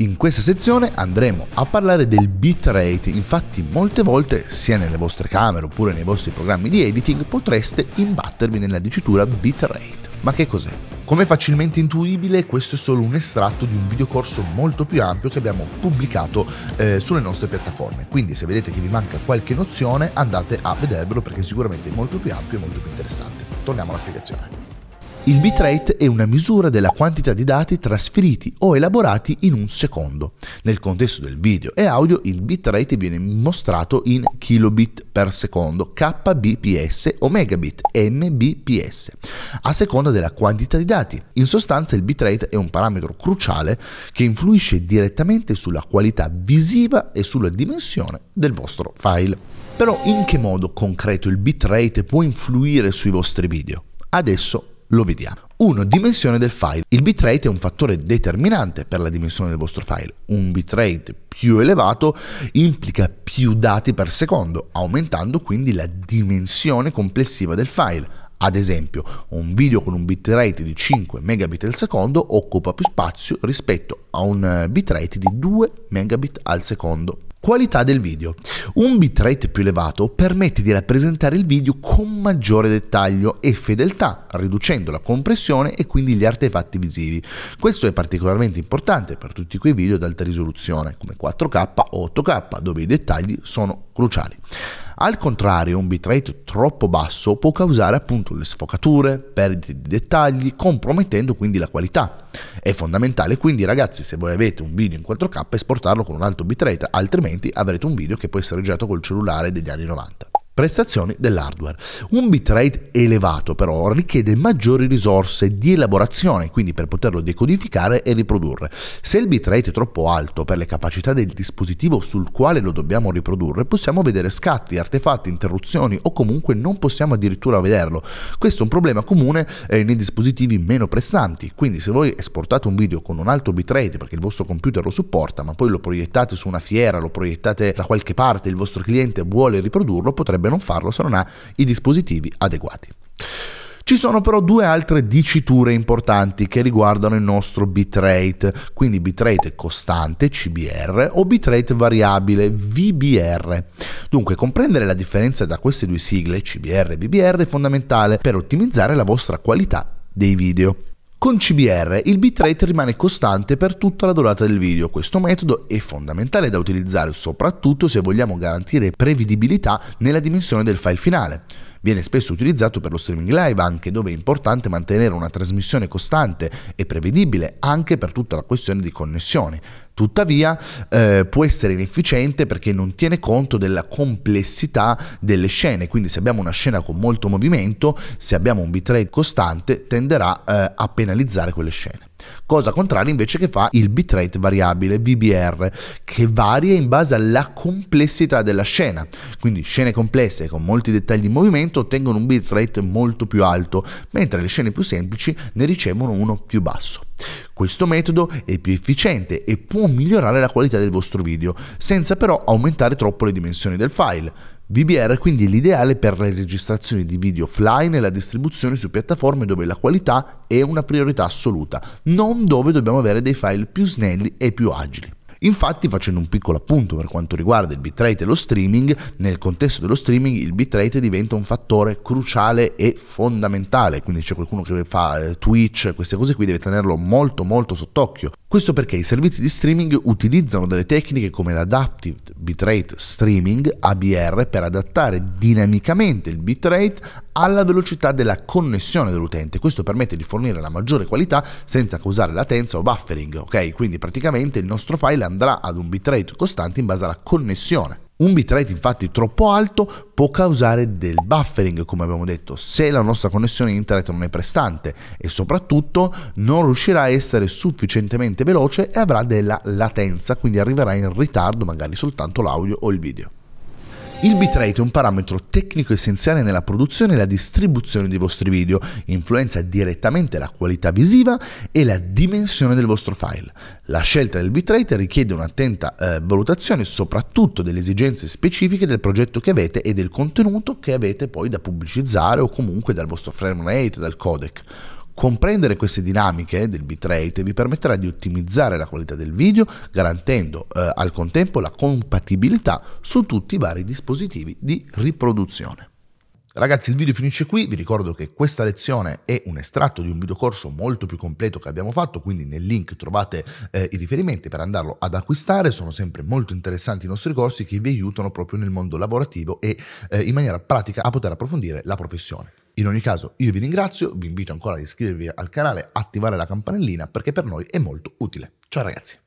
In questa sezione andremo a parlare del bitrate, infatti molte volte sia nelle vostre camere oppure nei vostri programmi di editing potreste imbattervi nella dicitura bitrate. Ma che cos'è? Come facilmente intuibile, questo è solo un estratto di un videocorso molto più ampio che abbiamo pubblicato eh, sulle nostre piattaforme. Quindi se vedete che vi manca qualche nozione andate a vedervelo perché è sicuramente molto più ampio e molto più interessante. Torniamo alla spiegazione. Il bitrate è una misura della quantità di dati trasferiti o elaborati in un secondo. Nel contesto del video e audio il bitrate viene mostrato in kilobit per secondo, kbps o megabit, mbps, a seconda della quantità di dati. In sostanza il bitrate è un parametro cruciale che influisce direttamente sulla qualità visiva e sulla dimensione del vostro file. Però in che modo concreto il bitrate può influire sui vostri video? Adesso lo vediamo. 1. Dimensione del file. Il bitrate è un fattore determinante per la dimensione del vostro file. Un bitrate più elevato implica più dati per secondo, aumentando quindi la dimensione complessiva del file. Ad esempio, un video con un bitrate di 5 megabit al secondo occupa più spazio rispetto a un eh, bitrate di 2 megabit al secondo. Qualità del video. Un bitrate più elevato permette di rappresentare il video con maggiore dettaglio e fedeltà, riducendo la compressione e quindi gli artefatti visivi. Questo è particolarmente importante per tutti quei video ad alta risoluzione, come 4K o 8K, dove i dettagli sono cruciali. Al contrario, un bitrate troppo basso può causare appunto le sfocature, perdite di dettagli, compromettendo quindi la qualità. È fondamentale quindi ragazzi se voi avete un video in 4K esportarlo con un alto bitrate, altrimenti avrete un video che può essere girato col cellulare degli anni 90 prestazioni dell'hardware. Un bitrate elevato però richiede maggiori risorse di elaborazione, quindi per poterlo decodificare e riprodurre. Se il bitrate è troppo alto per le capacità del dispositivo sul quale lo dobbiamo riprodurre, possiamo vedere scatti, artefatti, interruzioni o comunque non possiamo addirittura vederlo. Questo è un problema comune eh, nei dispositivi meno prestanti, quindi se voi esportate un video con un alto bitrate perché il vostro computer lo supporta, ma poi lo proiettate su una fiera, lo proiettate da qualche parte, il vostro cliente vuole riprodurlo, potrebbe non farlo se non ha i dispositivi adeguati. Ci sono però due altre diciture importanti che riguardano il nostro bitrate, quindi bitrate costante CBR o bitrate variabile VBR. Dunque comprendere la differenza da queste due sigle CBR e VBR è fondamentale per ottimizzare la vostra qualità dei video. Con CBR il bitrate rimane costante per tutta la durata del video. Questo metodo è fondamentale da utilizzare soprattutto se vogliamo garantire prevedibilità nella dimensione del file finale. Viene spesso utilizzato per lo streaming live anche dove è importante mantenere una trasmissione costante e prevedibile anche per tutta la questione di connessioni. Tuttavia eh, può essere inefficiente perché non tiene conto della complessità delle scene, quindi se abbiamo una scena con molto movimento, se abbiamo un bitrate costante, tenderà eh, a penalizzare quelle scene. Cosa contraria invece che fa il bitrate variabile VBR, che varia in base alla complessità della scena. Quindi scene complesse con molti dettagli in movimento ottengono un bitrate molto più alto, mentre le scene più semplici ne ricevono uno più basso. Questo metodo è più efficiente e può migliorare la qualità del vostro video, senza però aumentare troppo le dimensioni del file. VBR è quindi l'ideale per le registrazioni di video offline e la distribuzione su piattaforme dove la qualità è una priorità assoluta, non dove dobbiamo avere dei file più snelli e più agili. Infatti, facendo un piccolo appunto per quanto riguarda il bitrate e lo streaming, nel contesto dello streaming il bitrate diventa un fattore cruciale e fondamentale, quindi c'è qualcuno che fa eh, Twitch, queste cose qui deve tenerlo molto molto sott'occhio. Questo perché i servizi di streaming utilizzano delle tecniche come l'adaptive bitrate streaming ABR per adattare dinamicamente il bitrate alla velocità della connessione dell'utente. Questo permette di fornire la maggiore qualità senza causare latenza o buffering, ok? Quindi praticamente il nostro file andrà ad un bitrate costante in base alla connessione. Un bitrate infatti troppo alto può causare del buffering, come abbiamo detto, se la nostra connessione internet non è prestante e soprattutto non riuscirà a essere sufficientemente veloce e avrà della latenza, quindi arriverà in ritardo magari soltanto l'audio o il video. Il bitrate è un parametro tecnico essenziale nella produzione e la distribuzione dei vostri video, influenza direttamente la qualità visiva e la dimensione del vostro file. La scelta del bitrate richiede un'attenta eh, valutazione soprattutto delle esigenze specifiche del progetto che avete e del contenuto che avete poi da pubblicizzare o comunque dal vostro frame rate, dal codec. Comprendere queste dinamiche del bitrate vi permetterà di ottimizzare la qualità del video garantendo eh, al contempo la compatibilità su tutti i vari dispositivi di riproduzione. Ragazzi il video finisce qui, vi ricordo che questa lezione è un estratto di un videocorso molto più completo che abbiamo fatto, quindi nel link trovate eh, i riferimenti per andarlo ad acquistare, sono sempre molto interessanti i nostri corsi che vi aiutano proprio nel mondo lavorativo e eh, in maniera pratica a poter approfondire la professione. In ogni caso io vi ringrazio, vi invito ancora ad iscrivervi al canale, attivare la campanellina perché per noi è molto utile. Ciao ragazzi!